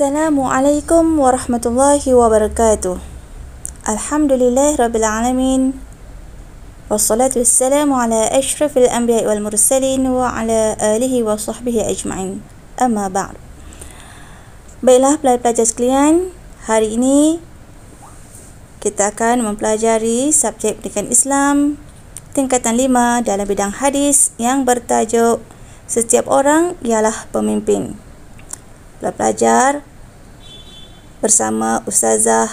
Assalamualaikum warahmatullahi wabarakatuh Alhamdulillah Rabbil Alamin Wassalatu wassalamu ala ashrafil anbiya wal mursalin wa ala alihi wa sahbihi ajma'in Amma ba'd Baiklah pelajar-pelajar sekalian Hari ini kita akan mempelajari subjek pendidikan Islam tingkatan 5 dalam bidang hadis yang bertajuk Setiap orang ialah pemimpin Pelajar-pelajar bersama Ustazah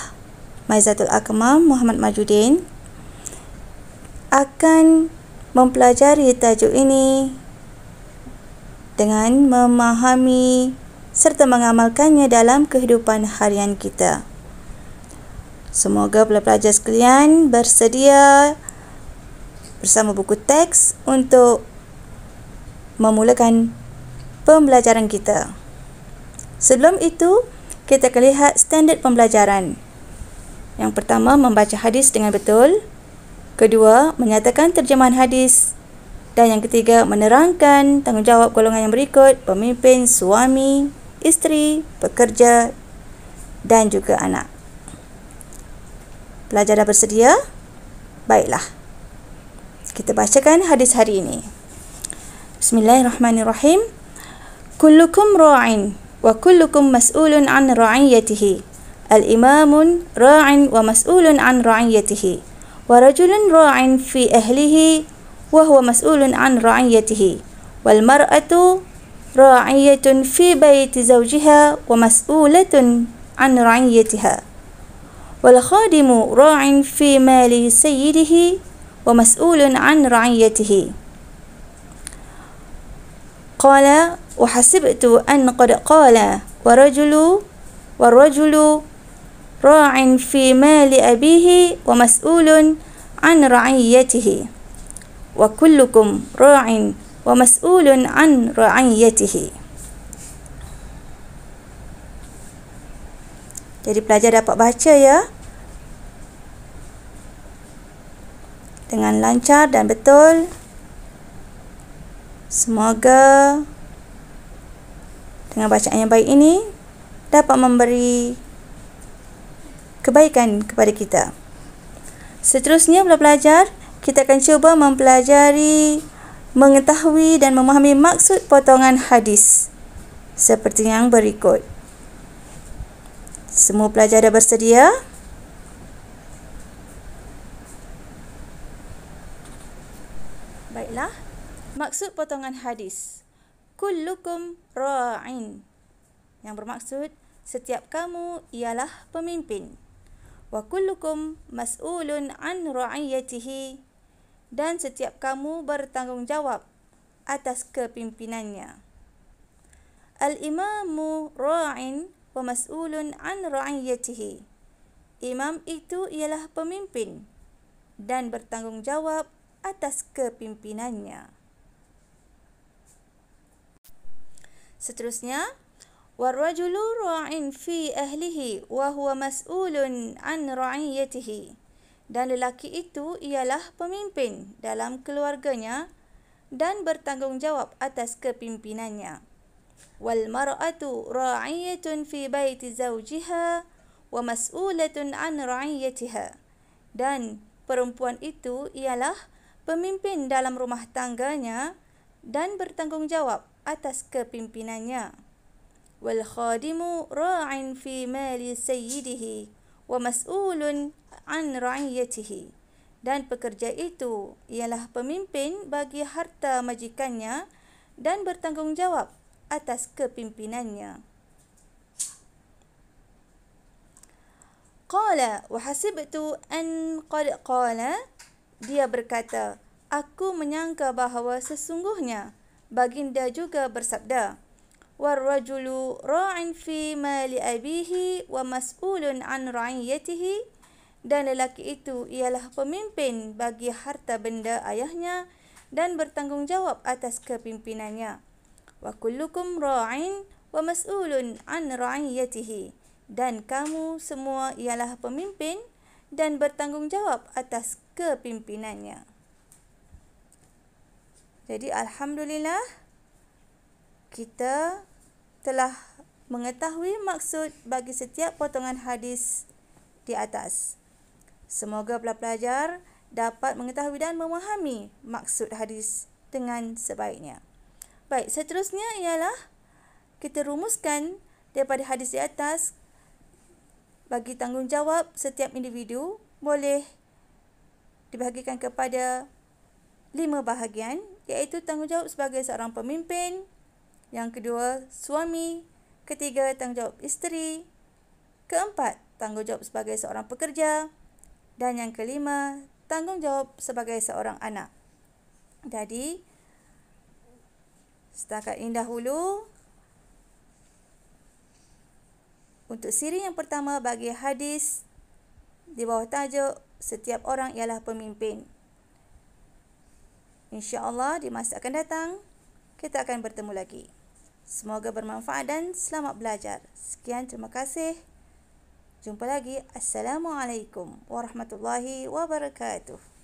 Maizatul Akmam Muhammad Majudin akan mempelajari tajuk ini dengan memahami serta mengamalkannya dalam kehidupan harian kita. Semoga pelajar sekalian bersedia bersama buku teks untuk memulakan pembelajaran kita. Sebelum itu, kita akan lihat standard pembelajaran. Yang pertama, membaca hadis dengan betul. Kedua, menyatakan terjemahan hadis. Dan yang ketiga, menerangkan tanggungjawab golongan yang berikut, pemimpin, suami, isteri, pekerja dan juga anak. Pelajar dah bersedia? Baiklah. Kita bacakan hadis hari ini. Bismillahirrahmanirrahim. Kullukum ra'in وكلكم مسؤول عن رعيته الإمام راع ومسؤول عن رعيته ورجل راع في أهله وهو مسؤول عن رعيته والمرأة راعية في بيت زوجها ومسؤولة عن رعيتها والخادم راع في مال سيده ومسؤول عن رعيته قال وحسبت أن قد قال ورجل والرجل راع في مال أبيه ومسؤول عن رعيته وكلكم راع ومسؤول عن رعيته Jadi pelajar dapat baca ya dengan lancar dan betul. Semoga dengan bacaan yang baik ini dapat memberi kebaikan kepada kita. Seterusnya bila belajar, kita akan cuba mempelajari mengetahui dan memahami maksud potongan hadis seperti yang berikut. Semua pelajar dah bersedia? Baiklah. Maksud potongan hadis kullukum ra'in yang bermaksud setiap kamu ialah pemimpin wa kullukum mas'ulun an ra'iyatihi dan setiap kamu bertanggungjawab atas kepimpinannya al-imamu ra'in wa mas'ulun an ra'iyatihi imam itu ialah pemimpin dan bertanggungjawab atas kepimpinannya Seterusnya, وَالرَّجُلُ رَعِنْ فِي أَهْلِهِ وَهُوَ مَسْئُولٌ عَنْ رَعِيَتِهِ Dan lelaki itu ialah pemimpin dalam keluarganya dan bertanggungjawab atas kepimpinannya. وَالْمَرْأَةُ رَعِيَةٌ فِي بَيْتِ زَوْجِهَا وَمَسْئُولَةٌ عَنْ رَعِيَتِهَا Dan perempuan itu ialah pemimpin dalam rumah tangganya dan bertanggungjawab atas kepimpinannya. Wal khadimu ra'in fi mali sayyidihi wa mas'ulun an ra'iyatihi. Dan pekerja itu ialah pemimpin bagi harta majikannya dan bertanggungjawab atas kepimpinannya. Qala wa hasibtu an qala dia berkata aku menyangka bahawa sesungguhnya baginda juga bersabda war ra'in fi mali abihi wa mas'ulun an ra'iyatihi dan lelaki itu ialah pemimpin bagi harta benda ayahnya dan bertanggungjawab atas kepimpinannya wa kullukum ra'in wa mas'ulun an ra'iyatihi dan kamu semua ialah pemimpin dan bertanggungjawab atas kepimpinannya jadi Alhamdulillah kita telah mengetahui maksud bagi setiap potongan hadis di atas. Semoga pelajar dapat mengetahui dan memahami maksud hadis dengan sebaiknya. Baik, seterusnya ialah kita rumuskan daripada hadis di atas bagi tanggungjawab setiap individu boleh dibahagikan kepada lima bahagian iaitu tanggungjawab sebagai seorang pemimpin, yang kedua suami, ketiga tanggungjawab isteri, keempat tanggungjawab sebagai seorang pekerja dan yang kelima tanggungjawab sebagai seorang anak. Jadi setakat ini dahulu untuk siri yang pertama bagi hadis di bawah tajuk setiap orang ialah pemimpin. InsyaAllah di masa akan datang, kita akan bertemu lagi. Semoga bermanfaat dan selamat belajar. Sekian, terima kasih. Jumpa lagi. Assalamualaikum warahmatullahi wabarakatuh.